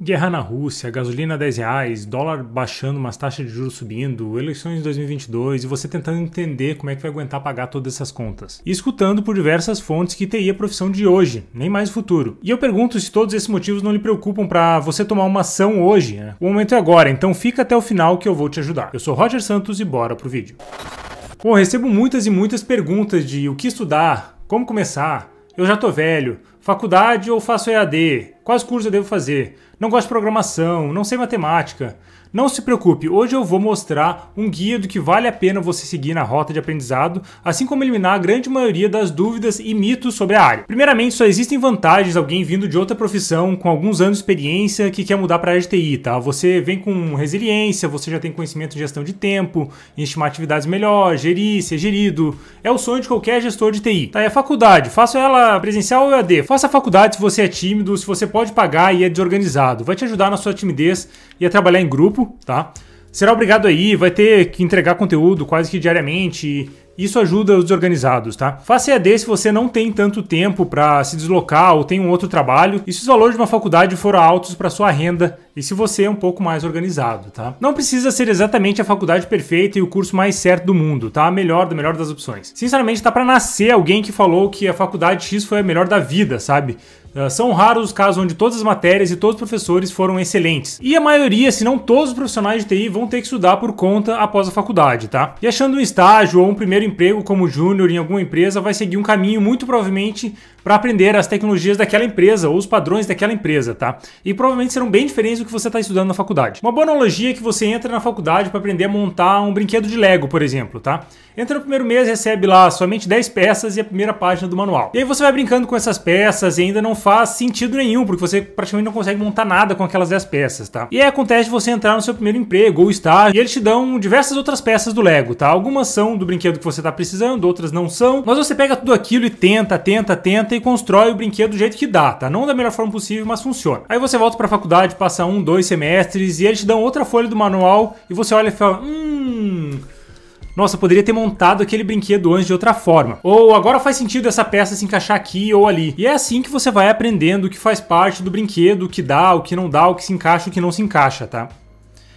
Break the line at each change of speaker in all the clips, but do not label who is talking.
Guerra na Rússia, gasolina a 10 reais, dólar baixando, umas taxas de juros subindo, eleições de 2022 e você tentando entender como é que vai aguentar pagar todas essas contas. E escutando por diversas fontes que TI é profissão de hoje, nem mais o futuro. E eu pergunto se todos esses motivos não lhe preocupam para você tomar uma ação hoje. Né? O momento é agora, então fica até o final que eu vou te ajudar. Eu sou Roger Santos e bora pro vídeo. Bom, recebo muitas e muitas perguntas de o que estudar, como começar, eu já tô velho, faculdade ou faço EAD, Quais cursos eu devo fazer? Não gosto de programação, não sei matemática. Não se preocupe, hoje eu vou mostrar um guia do que vale a pena você seguir na rota de aprendizado, assim como eliminar a grande maioria das dúvidas e mitos sobre a área. Primeiramente, só existem vantagens alguém vindo de outra profissão com alguns anos de experiência que quer mudar para a área de TI, tá? Você vem com resiliência, você já tem conhecimento de gestão de tempo, estimar atividades melhor, gerir, ser gerido. É o sonho de qualquer gestor de TI. Tá, e a faculdade, faça ela presencial ou EAD? Faça a faculdade se você é tímido, se você pode pode pagar e é desorganizado. Vai te ajudar na sua timidez e a trabalhar em grupo, tá? Será obrigado aí, vai ter que entregar conteúdo quase que diariamente. Isso ajuda os desorganizados, tá? Faça EAD se você não tem tanto tempo para se deslocar ou tem um outro trabalho e se os valores de uma faculdade foram altos para sua renda e se você é um pouco mais organizado, tá? Não precisa ser exatamente a faculdade perfeita e o curso mais certo do mundo, tá? A melhor da melhor das opções. Sinceramente, tá para nascer alguém que falou que a faculdade X foi a melhor da vida, sabe? Ah, são raros os casos onde todas as matérias e todos os professores foram excelentes. E a maioria, se não todos os profissionais de TI, vão ter que estudar por conta após a faculdade, tá? E achando um estágio ou um primeiro emprego como júnior em alguma empresa vai seguir um caminho muito provavelmente para aprender as tecnologias daquela empresa ou os padrões daquela empresa, tá? E provavelmente serão bem diferentes do que você está estudando na faculdade. Uma boa analogia é que você entra na faculdade para aprender a montar um brinquedo de Lego, por exemplo, tá? Entra no primeiro mês, recebe lá somente 10 peças e a primeira página do manual. E aí você vai brincando com essas peças e ainda não faz sentido nenhum, porque você praticamente não consegue montar nada com aquelas 10 peças, tá? E aí acontece você entrar no seu primeiro emprego ou estágio e eles te dão diversas outras peças do Lego, tá? Algumas são do brinquedo que você está precisando, outras não são, mas você pega tudo aquilo e tenta, tenta, tenta e constrói o brinquedo do jeito que dá, tá? Não da melhor forma possível, mas funciona. Aí você volta para a faculdade, passa um um, dois semestres, e eles te dão outra folha do manual e você olha e fala: hum. Nossa, poderia ter montado aquele brinquedo antes de outra forma. Ou agora faz sentido essa peça se encaixar aqui ou ali. E é assim que você vai aprendendo o que faz parte do brinquedo, o que dá, o que não dá, o que se encaixa, o que não se encaixa, tá?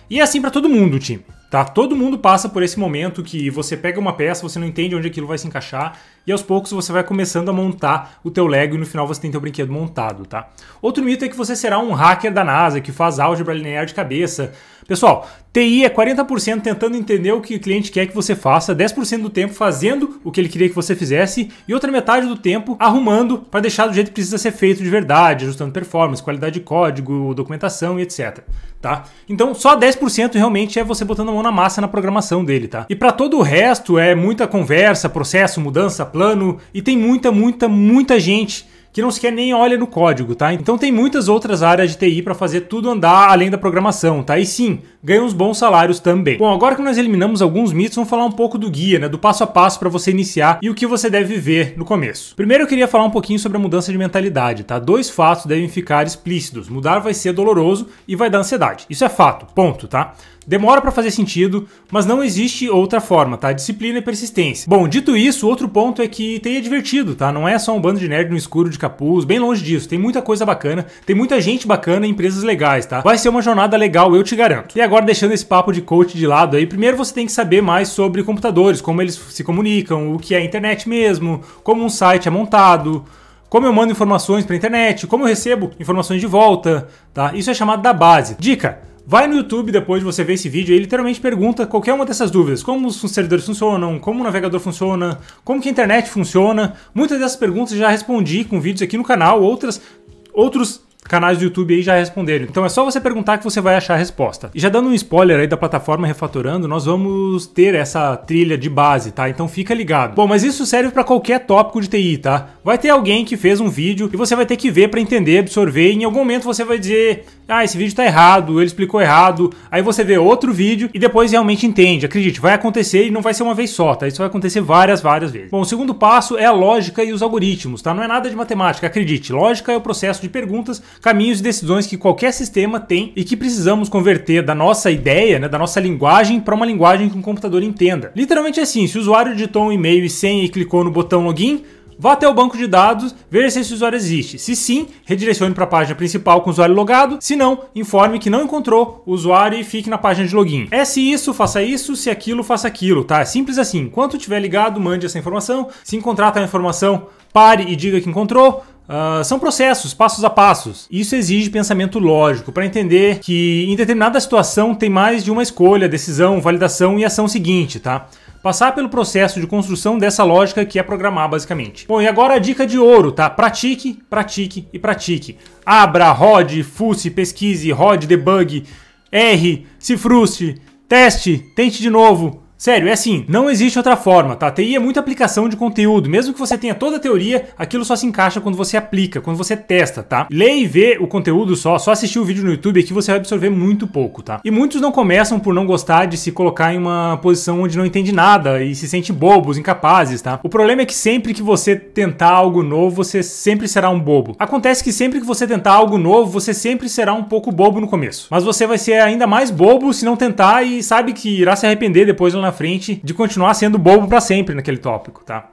E é assim para todo mundo, time. Tá? Todo mundo passa por esse momento que você pega uma peça, você não entende onde aquilo vai se encaixar, e aos poucos você vai começando a montar o teu Lego e no final você tem teu brinquedo montado, tá? Outro mito é que você será um hacker da NASA que faz álgebra linear de cabeça. Pessoal, TI é 40% tentando entender o que o cliente quer que você faça, 10% do tempo fazendo o que ele queria que você fizesse e outra metade do tempo arrumando para deixar do jeito que precisa ser feito de verdade, ajustando performance, qualidade de código, documentação e etc. Tá? Então, só 10% realmente é você botando a mão na massa na programação dele, tá? E para todo o resto é muita conversa, processo, mudança, plano e tem muita, muita, muita gente que não sequer nem olha no código, tá? Então tem muitas outras áreas de TI para fazer tudo andar além da programação, tá? E sim, ganha uns bons salários também. Bom, agora que nós eliminamos alguns mitos, vamos falar um pouco do guia, né? Do passo a passo para você iniciar e o que você deve ver no começo. Primeiro eu queria falar um pouquinho sobre a mudança de mentalidade, tá? Dois fatos devem ficar explícitos. Mudar vai ser doloroso e vai dar ansiedade. Isso é fato, ponto, tá? Demora para fazer sentido, mas não existe outra forma, tá? Disciplina e persistência. Bom, dito isso, outro ponto é que tenha divertido, tá? Não é só um bando de nerd no escuro de capuz, bem longe disso. Tem muita coisa bacana, tem muita gente bacana e empresas legais, tá? Vai ser uma jornada legal, eu te garanto. E agora, deixando esse papo de coach de lado aí, primeiro você tem que saber mais sobre computadores, como eles se comunicam, o que é a internet mesmo, como um site é montado, como eu mando informações para a internet, como eu recebo informações de volta, tá? Isso é chamado da base. Dica: Vai no YouTube depois de você ver esse vídeo e literalmente pergunta qualquer uma dessas dúvidas. Como os servidores funcionam, como o navegador funciona, como que a internet funciona. Muitas dessas perguntas já respondi com vídeos aqui no canal, outras outros canais do YouTube aí já responderam. Então é só você perguntar que você vai achar a resposta. E já dando um spoiler aí da plataforma Refatorando, nós vamos ter essa trilha de base, tá? Então fica ligado. Bom, mas isso serve para qualquer tópico de TI, tá? Vai ter alguém que fez um vídeo e você vai ter que ver para entender, absorver, e em algum momento você vai dizer: "Ah, esse vídeo tá errado, ele explicou errado". Aí você vê outro vídeo e depois realmente entende. Acredite, vai acontecer e não vai ser uma vez só, tá? Isso vai acontecer várias, várias vezes. Bom, o segundo passo é a lógica e os algoritmos, tá? Não é nada de matemática, acredite. Lógica é o processo de perguntas caminhos e decisões que qualquer sistema tem e que precisamos converter da nossa ideia, né, da nossa linguagem, para uma linguagem que um computador entenda. Literalmente é assim, se o usuário digitou um e-mail e senha e clicou no botão login, Vá até o banco de dados, veja se esse usuário existe. Se sim, redirecione para a página principal com o usuário logado. Se não, informe que não encontrou o usuário e fique na página de login. É se isso, faça isso, se aquilo, faça aquilo, tá? É simples assim. Enquanto estiver ligado, mande essa informação. Se encontrar tal informação, pare e diga que encontrou. Uh, são processos, passos a passos. Isso exige pensamento lógico para entender que em determinada situação tem mais de uma escolha, decisão, validação e ação seguinte, tá? Passar pelo processo de construção dessa lógica que é programar basicamente. Bom, e agora a dica de ouro, tá? Pratique, pratique e pratique. Abra, rode, fuce, pesquise, rode, debug, erre, se frustre, teste, tente de novo, Sério, é assim, não existe outra forma, tá? TI é muita aplicação de conteúdo. Mesmo que você tenha toda a teoria, aquilo só se encaixa quando você aplica, quando você testa, tá? Ler e ver o conteúdo só, só assistir o vídeo no YouTube aqui é você vai absorver muito pouco, tá? E muitos não começam por não gostar de se colocar em uma posição onde não entende nada e se sente bobos, incapazes, tá? O problema é que sempre que você tentar algo novo, você sempre será um bobo. Acontece que sempre que você tentar algo novo, você sempre será um pouco bobo no começo. Mas você vai ser ainda mais bobo se não tentar e sabe que irá se arrepender depois lá na na frente de continuar sendo bobo para sempre naquele tópico, tá?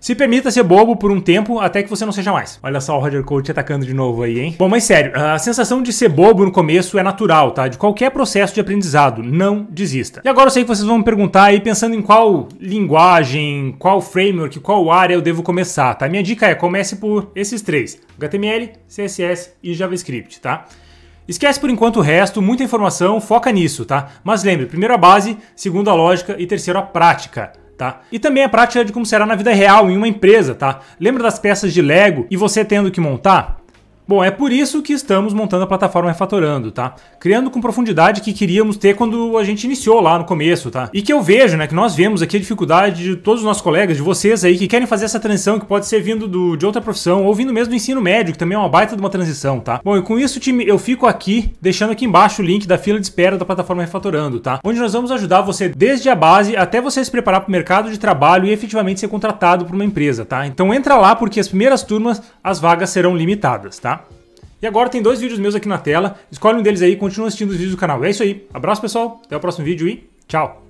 Se permita ser bobo por um tempo até que você não seja mais. Olha só o Roger Cole atacando de novo aí, hein? Bom, mas sério, a sensação de ser bobo no começo é natural, tá? De qualquer processo de aprendizado. Não desista. E agora eu sei que vocês vão me perguntar aí pensando em qual linguagem, qual framework, qual área eu devo começar, tá? Minha dica é comece por esses três: HTML, CSS e JavaScript, tá? Esquece por enquanto o resto, muita informação, foca nisso, tá? Mas lembre, primeiro a base, segundo a lógica e terceiro a prática. Tá? E também a prática de como será na vida real, em uma empresa, tá? Lembra das peças de Lego e você tendo que montar? Bom, é por isso que estamos montando a plataforma Refatorando, tá? Criando com profundidade que queríamos ter quando a gente iniciou lá no começo, tá? E que eu vejo, né, que nós vemos aqui a dificuldade de todos os nossos colegas, de vocês aí que querem fazer essa transição, que pode ser vindo do, de outra profissão ou vindo mesmo do ensino médio, que também é uma baita de uma transição, tá? Bom, e com isso, time, eu fico aqui deixando aqui embaixo o link da fila de espera da plataforma Refatorando, tá? Onde nós vamos ajudar você desde a base até você se preparar para o mercado de trabalho e efetivamente ser contratado por uma empresa, tá? Então entra lá porque as primeiras turmas as vagas serão limitadas, tá? E agora tem dois vídeos meus aqui na tela. Escolhe um deles aí e continua assistindo os vídeos do canal. É isso aí. Abraço, pessoal. Até o próximo vídeo e tchau.